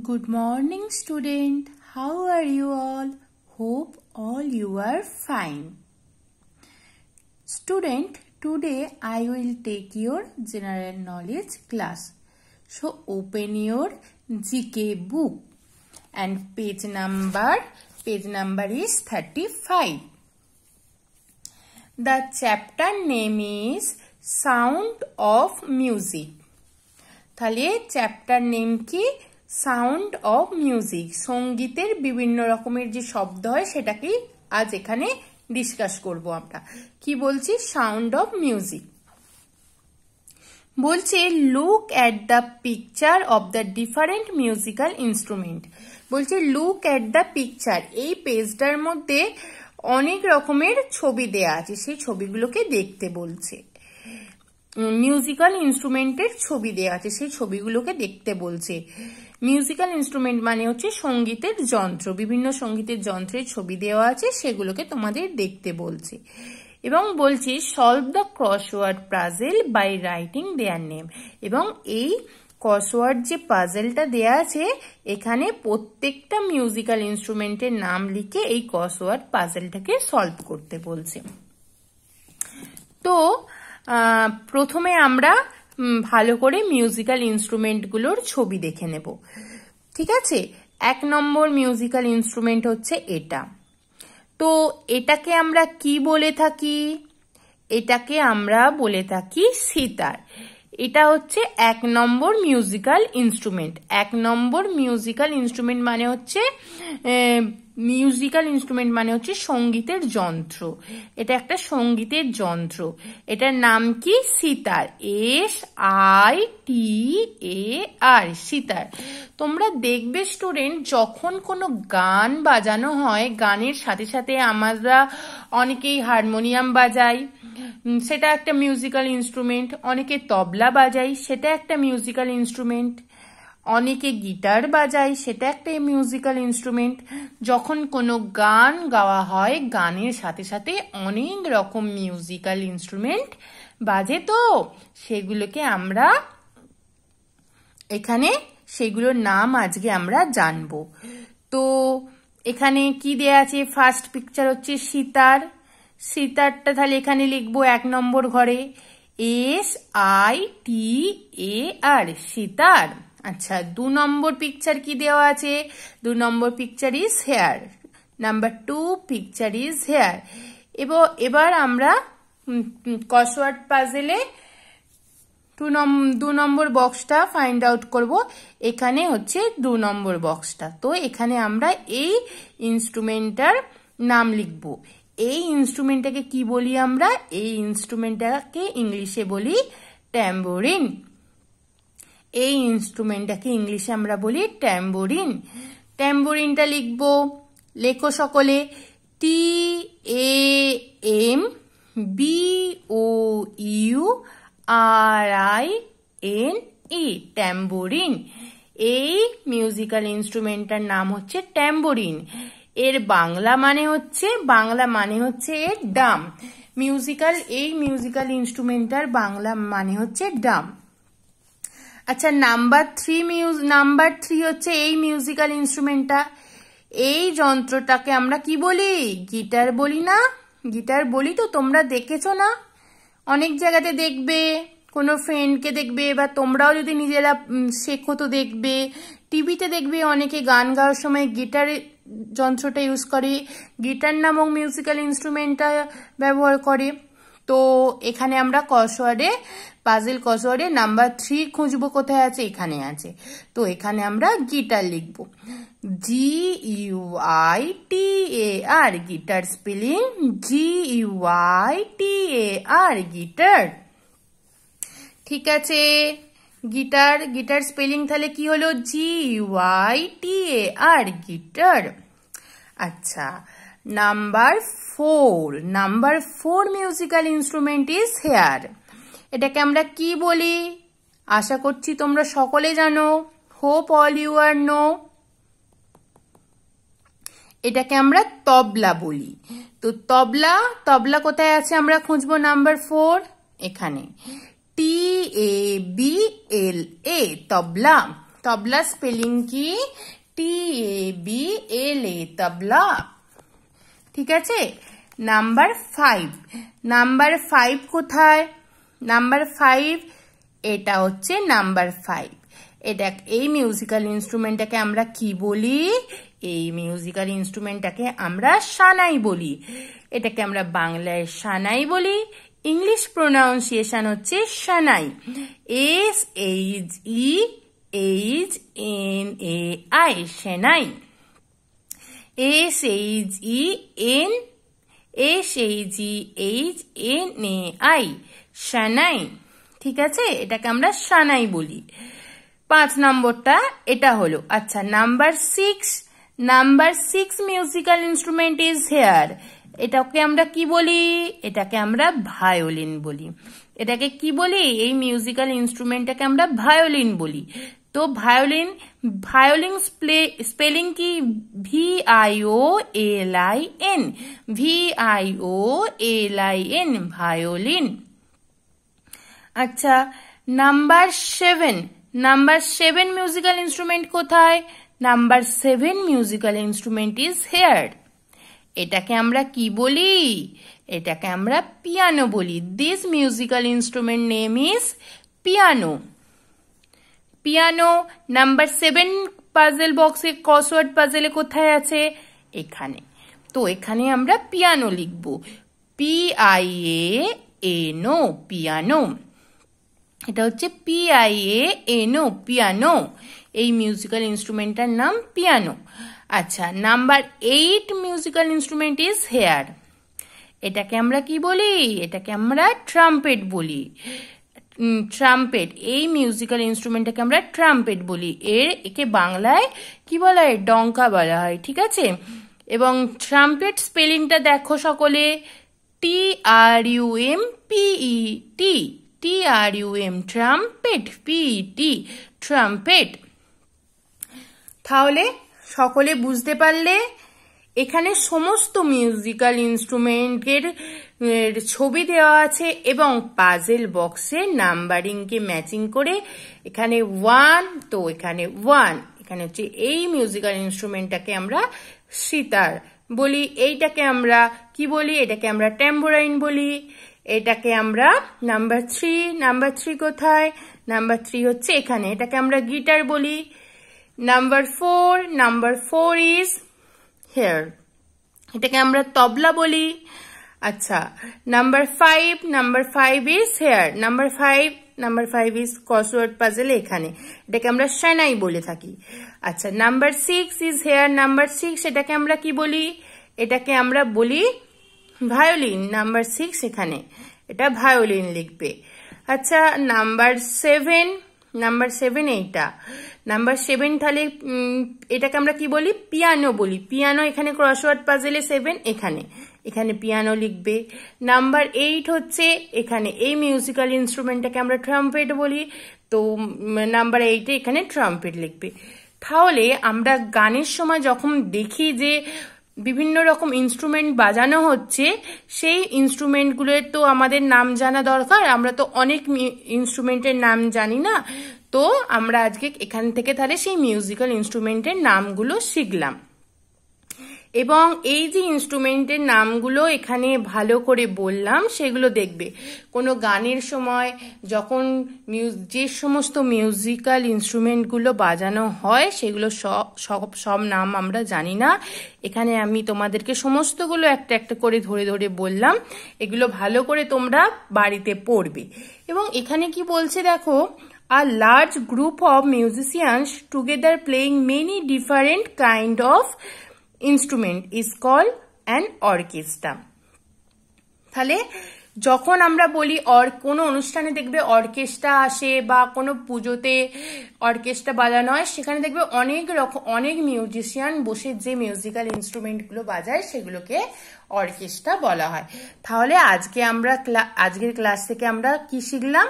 Good morning student. How are you all? Hope all you are fine. Student, today I will take your general knowledge class. So open your GK book and page number page number is 35. The chapter name is Sound of Music. Thali chapter name ki. Sound of music সঙ্গীতের বিভিন্ন রকমের যে শব্দ হয় সেটাকেই আজ এখানে discuss করব আমরা কি বলছি সাউন্ড অফ মিউজিক বলছে look at the picture of the different musical instrument বলছে লুক অ্যাট দ্য পিকচার এই পেজটার মধ্যে অনেক রকমের ছবি দেয়া আছে সেই ছবিগুলোকে দেখতে বলছে মিউজিক্যাল ইনস্ট্রুমেন্টের ছবি দেওয়া আছে সেই ছবিগুলোকে দেখতে বলছে মিউজিক্যাল ইনস্ট্রুমেন্ট মানে হচ্ছে সঙ্গীতের যন্ত্র বিভিন্ন সঙ্গীতের যন্ত্রের ছবি দেওয়া আছে সেগুলোকে তোমাদের দেখতে বলছে এবং বলছি solve the crossword puzzle by writing their name এবং এই ক্রসওয়ার্ড যে পাজেলটা দেয়া আছে এখানে প্রত্যেকটা মিউজিক্যাল ইনস্ট্রুমেন্টের নাম লিখে এই ক্রসওয়ার্ড পাজেলটাকে সলভ করতে বলছে তো প্রথমে আমরা ভালো করে মিউজিক্যাল ইনস্ট্রুমেন্টগুলোর ছবি দেখে নেব ঠিক আছে এক নম্বর মিউজিক্যাল ইনস্ট্রুমেন্ট হচ্ছে এটা তো এটাকে আমরা কি বলে থাকি এটাকে আমরা বলে থাকি সিতার এটা হচ্ছে এক নম্বর মিউজিক্যাল ইনস্ট্রুমেন্ট এক নম্বর মিউজিক্যাল ইনস্ট্রুমেন্ট মানে হচ্ছে মিউজিক্যাল ইনস্ট্রুমেন্ট মানে হচ্ছে সঙ্গীতের যন্ত্র এটা একটা সঙ্গীতের যন্ত্র এটার নাম কি sitar S I T A R sitar তোমরা দেখবে স্টুডেন্ট যখন কোনো গান বাজানো হয় গানের সাথে সাথে আমরা অনেকেই হারমোনিয়াম বাজাই সেটা একটা মিউজিক্যাল ইনস্ট্রুমেন্ট অনেকে তবলা বাজাই সেটা একটা মিউজিক্যাল ইনস্ট্রুমেন্ট অনেকে গিটার বাজায় সেটা একটা মিউজিক্যাল ইনস্ট্রুমেন্ট যখন কোনো গান গাওয়া হয় গানের সাথে সাথে অনেক রকম মিউজিক্যাল ইনস্ট্রুমেন্ট বাজে তো সেগুলোকে আমরা এখানে সেগুলোর নাম আজকে আমরা জানব তো এখানে কি দেয়া আছে ফার্স্ট পিকচার হচ্ছে সীতার সীতারটা তাহলে এখানে লিখবো এক নম্বর ঘরে এস আই টি এ আর সীতার আচ্ছা দু নম্বর পিকচার কি দেওয়া আছে দু নম্বর picture is here number two picture is here এবং এবার আমরা কসওয়ার্ড পাজেলে টু দু নম্বর বক্সটা ফাইন্ড আউট করব এখানে হচ্ছে দু নম্বর বক্সটা তো এখানে আমরা এই ইনস্ট্রুমেন্টটার নাম লিখব এই ইনস্ট্রুমেন্টটাকে কি বলি আমরা এই ইনস্ট্রুমেন্টটাকে ইংলিশে বলি ট্যাম্বোরিন এই ইনস্ট্রুমেন্টটাকে ইংলিশে আমরা বলি ট্যাম্বোরিন ট্যাম্বোরিনটা লিখব লেখো সকলে T A M B O U R I N E tambourine এই মিউজিক্যাল ইনস্ট্রুমেন্টটার নাম হচ্ছে ট্যাম্বোরিন এর বাংলা মানে হচ্ছে বাংলা মানে হচ্ছে এর ডাম মিউজিক্যাল এই মিউজিক্যাল ইনস্ট্রুমেন্টটার বাংলা মানে হচ্ছে ডাম আচ্ছা নাম্বার থ্রি মিউজ নাম্বার থ্রি হচ্ছে এই মিউজিক্যাল ইনস্ট্রুমেন্টটা এই যন্ত্রটাকে আমরা কি বলি গিটার বলি না গিটার বলি তো তোমরা দেখেছো না অনেক জায়গাতে দেখবে কোনো ফ্রেন্ডকে দেখবে বা তোমরাও যদি নিজেরা শেখো তো দেখবে টিভিতে দেখবে অনেকে গান গাওয়ার সময় গিটার যন্ত্রটা ইউজ করে গিটার নামক মিউজিক্যাল ইনস্ট্রুমেন্টটা ব্যবহার করে তো এখানে আমরা কসওয়ার্ডে পাজেল কসওয়ার্ডে নাম্বার থ্রি খুঁজবো কোথায় আছে এখানে আছে তো এখানে আমরা গিটার লিখব G U I T A R guitar spelling G U I T A R guitar ঠিক আছে গিটার গিটার স্পেলিং তাহলে কি হলো G Y T A R guitar আচ্ছা number four number four musical instrument is here এটাকে আমরা কি বলি আশা করছি তোমরা সকলে জানো hope all you are know এটাকে আমরা তবলা বলি তো তবলা তবলা কোথায় আছে আমরা খুঁজবো নাম্বার ফোর এখানে টি A B L A tabla tabla spelling কি টি এ বি এল এ তবলা ঠিক আছে নাম্বার ফাইভ নাম্বার ফাইভ কোথায় নাম্বার ফাইভ এটা হচ্ছে নাম্বার ফাইভ এটা এই মিউজিক্যাল ইনস্ট্রুমেন্টটাকে আমরা কি বলি এই মিউজিক্যাল ইনস্ট্রুমেন্টটাকে আমরা সানাই বলি এটাকে আমরা বাংলায় সানাই বলি ইংলিশ প্রোনাউন্সিয়েশন হচ্ছে shehnai S H E H N A I shehnai S H E N S H E H N A I shehnai ঠিক আছে এটাকে আমরা সানাই বলি পাঁচ নম্বরটা এটা হলো আচ্ছা number six number six musical instrument is here এটাকে আমরা কি বলি এটাকে আমরা ভায়োলিন বলি এটাকে কি বলি এই মিউজিক্যাল ইনস্ট্রুমেন্টটাকে আমরা ভায়োলিন বলি तो वायोलिन वायोलिन स्पेलिंग की V I O L I N V I O L I N violin अच्छा number seven number seven musical instrument কোথায় number seven musical instrument is here এটাকে আমরা কি বলি এটাকে আমরা পিয়ানো বলি this musical instrument name is piano piano number seven puzzle বক্সে ক্রসওয়ার্ড পাজেলে কোথায় আছে এখানে তো এখানে আমরা পিয়ানো লিখব পি আই এ এনো পিয়ানো এটা হচ্ছে পি আই এ এনো পিয়ানো এই মিউজিক্যাল ইনস্ট্রুমেন্টটার নাম পিয়ানো আচ্ছা number eight musical instrument is here এটাকে আমরা কি বলি এটাকে আমরা ট্রাম্পেট বলি ট্রাম্পেট এই মিউজিক্যাল ইনস্ট্রুমেন্টটাকে আমরা ট্রাম্পেট বলি এর একে বাংলায় কি বলা হয় ডঙ্কা বলা হয় ঠিক আছে এবং ট্রাম্পেট স্পেলিংটা দেখো সকলে T R U M P E T T R U M trumpet P T trumpet তাহলে সকলে বুঝতে পারলে এখানে সমস্ত মিউজিক্যাল ইনস্ট্রুমেন্টের ছবি দেওয়া আছে এবং পাজেল বক্সের নাম্বারিংকে ম্যাচিং করে এখানে ওয়ান তো এখানে ওয়ান এখানে হচ্ছে এই মিউজিক্যাল ইনস্ট্রুমেন্টটাকে আমরা সিতার বলি এইটাকে আমরা কি বলি এটাকে আমরা ট্যাম্বোরাইন বলি এটাকে আমরা নাম্বার থ্রি নাম্বার থ্রি কোথায় নাম্বার থ্রি হচ্ছে এখানে এটাকে আমরা গিটার বলি number four number four is here এটাকে আমরা তবলা বলি আচ্ছা number five number five is here number five number five is crossword puzzle এখানে এটাকে আমরা সেনাই বলে থাকি আচ্ছা number six is here number six এটাকে আমরা কি বলি এটাকে আমরা বলি ভায়োলিন নাম্বার সিক্স এখানে এটা ভায়োলিন লিখবে আচ্ছা নাম্বার সেভেন নাম্বার সেভেন এইটা নাম্বার সেভেন তাহলে এটাকে আমরা কি বলি পিয়ানো বলি পিয়ানো এখানে ক্রসওয়ার্ড পাজেলে সেভেন এখানে এখানে পিয়ানো লিখবে নাম্বার এইট হচ্ছে এখানে এই মিউজিক্যাল ইনস্ট্রুমেন্টটাকে আমরা ট্রাম্পেট বলি তো নাম্বার এইটে এখানে ট্রাম্পেট লিখবে তাহলে আমরা গানের সময় যখন দেখি যে বিভিন্ন রকম ইনস্ট্রুমেন্ট বাজানো হচ্ছে সেই ইনস্ট্রুমেন্টগুলোর তো আমাদের নাম জানা দরকার আমরা তো অনেক ইনস্ট্রুমেন্টের নাম জানি না তো আমরা আজকে এখান থেকে তাহলে সেই মিউজিক্যাল ইনস্ট্রুমেন্টের নামগুলো শিখলাম এবং এই যে ইনস্ট্রুমেন্টের নামগুলো এখানে ভালো করে বললাম সেগুলো দেখবে কোনো গানের সময় যখন যে সমস্ত মিউজিক্যাল ইনস্ট্রুমেন্টগুলো বাজানো হয় সেগুলো সব সব নাম আমরা জানি না এখানে আমি তোমাদেরকে সমস্তগুলো একটা একটা করে ধরে ধরে বললাম এগুলো ভালো করে তোমরা বাড়িতে পড়বে এবং এখানে কি বলছে দেখো a large group of musicians together playing many different kind of instrument is called an orchestra. যখন আমরা বলি অর কোনো অনুষ্ঠানে দেখবে অর্কেস্ট্রা আসে বা কোনো পুজোতে অর্কেস্ট্রা বাজানো হয় সেখানে দেখবে অনেক রকম অনেক মিউজিশিয়ান বসে যে মিউজিক্যাল ইনস্ট্রুমেন্টগুলো বাজায় সেগুলোকে অর্কেস্ট্রা বলা হয় তাহলে আজকে আমরা আজকের ক্লাস থেকে আমরা কি শিখলাম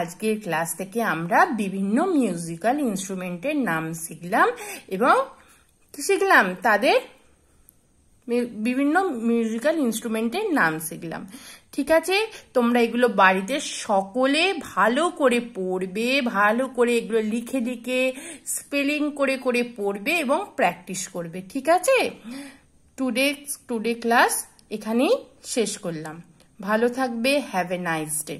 আজকের ক্লাস থেকে আমরা বিভিন্ন মিউজিক্যাল ইনস্ট্রুমেন্টের নাম শিখলাম এবং শিখলাম তাদের বিভিন্ন মিউজিক্যাল ইনস্ট্রুমেন্টের নাম শিখলাম ঠিক আছে তোমরা এগুলো বাড়িতে সকলে ভালো করে পড়বে ভালো করে এগুলো লিখে লিখে স্পেলিং করে করে পড়বে এবং প্র্যাকটিস করবে ঠিক আছে টুডে টুডে ক্লাস এখানেই শেষ করলাম ভালো থাকবে হ্যাভ এ নাইস ডে